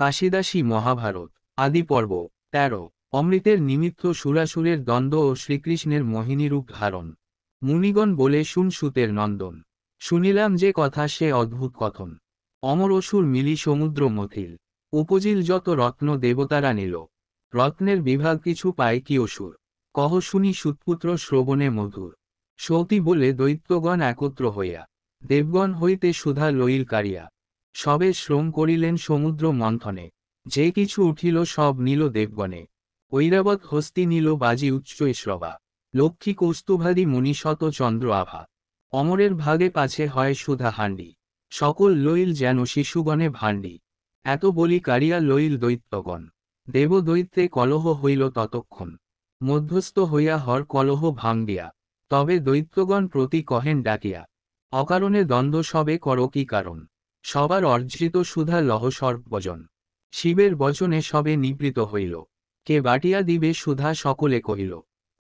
কাশিদাসী মহাভারত আদি পর্ব তেরো অমৃতের নিমিত্ত সুরাসুরের দ্বন্দ্ব ও শ্রীকৃষ্ণের মোহিনীরূপ ধারণ মুনিগণ বলে শুন সুতের নন্দন শুনিলাম যে কথা সে অদ্ভুত কথন অমর অসুর মিলি সমুদ্র মথিল উপজিল যত রত্ন দেবতারা নিল রত্নের বিভাগ কিছু পায় কি অসুর কহ শুনি সুৎপুত্র শ্রবণে মধুর সৌতি বলে দৈত্যগণ একত্র হইয়া দেবগণ হইতে সুধা লইল কারিয়া সবে শ্রম করিলেন সমুদ্র মন্থনে যে কিছু উঠিল সব নিল দেবগণে ঐরাবত হস্তি নিল বাজি উচ্চ ইশ্রবা লক্ষ্মী কৌস্তুভাদি মনীষত চন্দ্র আভা অমরের ভাগে পাছে হয় সুধা হাণ্ডি সকল লইল যেন শিশুগণে ভাণ্ডি এত বলি কারিয়া লইল দৈত্যগণ দৈত্যে কলহ হইল ততক্ষণ মধ্যস্থ হইয়া হর কলহ ভাঙ্গিয়া তবে দৈত্যগণ প্রতি কহেন ডাকিয়া অকারণে দ্বন্দ্ব সবে কর কি কারণ সবার অর্জিত সুধা লহ বজন শিবের বচনে সবে নিবৃত হইল কে বাটিয়া দিবে সুধা সকলে কহিল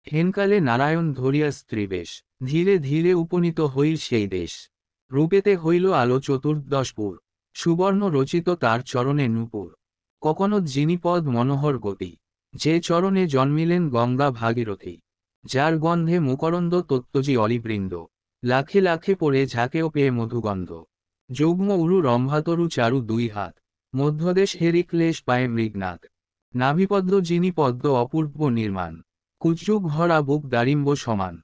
হেনকালে নারায়ণ ধরিয়া স্ত্রীবেশ ধীরে ধীরে উপনীত হইল সেই দেশ রূপেতে হইল আলো চতুর্দশপুর সুবর্ণ রচিত তার চরণে নূপুর কখনো যিনিপদ মনোহর গতি যে চরণে জন্মিলেন গঙ্গা ভাগীরথী যার গন্ধে মুকরন্দ তত্ত্বজি অলিবৃন্দ লাখে লাখে পড়ে ঝাঁকেও পেয়ে মধুগন্ধ যৌগ্ম উরু রম্ভাতরু চারু দুই হাত মধ্যদেশ হেরিক্লেশ পায়ে মৃগনাথ নাভিপদ্ম যিনি পদ্ম অপূর্ব নির্মাণ কুচু ঘরা বুক দারিম্ব সমান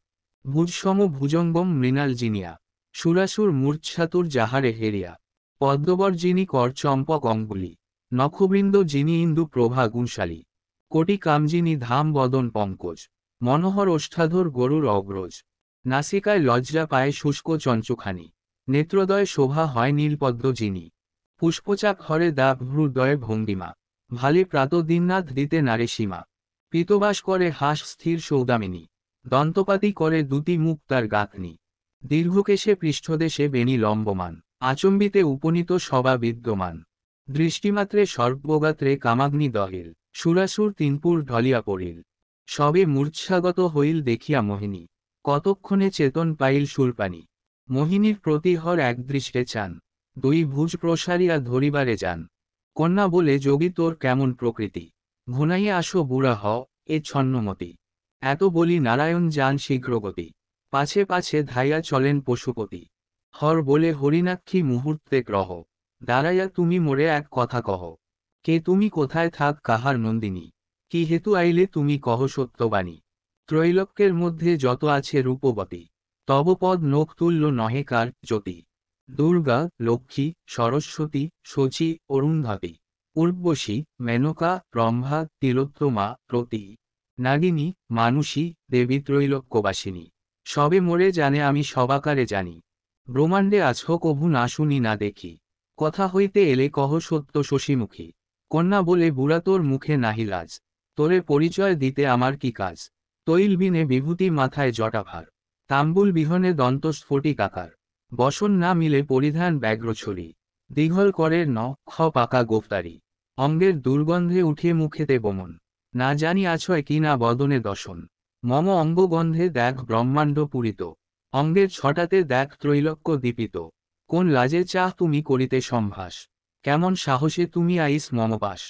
ভুজসম ভুজঙ্গম মৃণাল জিনিয়া সুরাসুর মূর্ছাতুর যাহারে হেরিয়া পদ্মবর যিনি কর চম্পক অঙ্গুলি নখবৃন্দ যিনি ইন্দু প্রভা গুণশালী কোটি কামজিনী ধাম বদন পঙ্কজ মনোহর ওষ্ঠাধর গরুর অগ্রজ নাসিকায় লজ্জা পায়ে শুষ্ক চঞ্চখানি নেত্রদয় শোভা হয় নীলপদ্ম যিনি পুষ্পচাক হরে দা হৃদয়ে ভঙ্গিমা ভালে প্রাত দিননাথ দিতে নারে সীমা পিতবাস করে হাস স্থির সৌদামিনী দন্তপাতি করে দুটি মুখ তার গাঁথনি দীর্ঘকেশে পৃষ্ঠদেশে বেণী লম্বমান আচম্বিতে উপনীত সবা বিদ্যমান দৃষ্টিমাত্রে সর্বগাত্রে কামাগ্নি দহেল সুরাসুর তিনপুর ঢলিয়া পড়িল সবে মূর্ছাগত হইল দেখিয়া মোহিনী কতক্ষণে চেতন পাইল সুরপানি মোহিনীর প্রতি হর একদৃষ্টে চান দুই ভুজ প্রসারিয়া ধরিবারে যান কন্যা বলে যোগী তোর কেমন প্রকৃতি ঘুনাইয়া আসো বুড়া হ এ ছন্নমতি এত বলি নারায়ণ যান শীঘ্রগতি পাছে পাছে ধাইয়া চলেন পশুপতি হর বলে হরিনাক্ষী মুহূর্তে গ্রহ দাঁড়াইয়া তুমি মোরে এক কথা কহ কে তুমি কোথায় থাক কাহার নন্দিনী কি হেতু আইলে তুমি কহ সত্যবাণী ত্রৈলক্যের মধ্যে যত আছে রূপবতী তবপদ তুল্য নহে কার জ্যোতি দুর্গা লক্ষ্মী সরস্বতী শচী অরুণধাবী উর্বশী মেনকা ব্রহ্মা তিলোত্তমা প্রতি নাগিনী মানুষী দেবী ত্রৈলক্যবাসিনী সবে মোরে জানে আমি সবাকারে জানি ব্রহ্মাণ্ডে আছো কভু না শুনি না দেখি কথা হইতে এলে কহ সত্য শশীমুখী কন্যা বলে বুড়া তোর মুখে নাহি লাজ তোরে পরিচয় দিতে আমার কি কাজ তৈলবিনে বিভূতি মাথায় জটাভার তাম্বুল বিহনে দন্ত স্ফটিকাকার বসন না মিলে পরিধান ব্যাঘ্রছড়ি দীঘল করের ন খ পাকা গোফতারি অঙ্গের দুর্গন্ধে উঠিয়ে মুখেতে বমন না জানি আছয় কি না বদনে দশন মম অঙ্গগন্ধে দেখ ব্রহ্মাণ্ড পূরিত অঙ্গের ছটাতে দেখ ত্রৈলক্য দীপিত কোন লাজে চাহ তুমি করিতে সম্ভাস কেমন সাহসে তুমি আইস মমবাস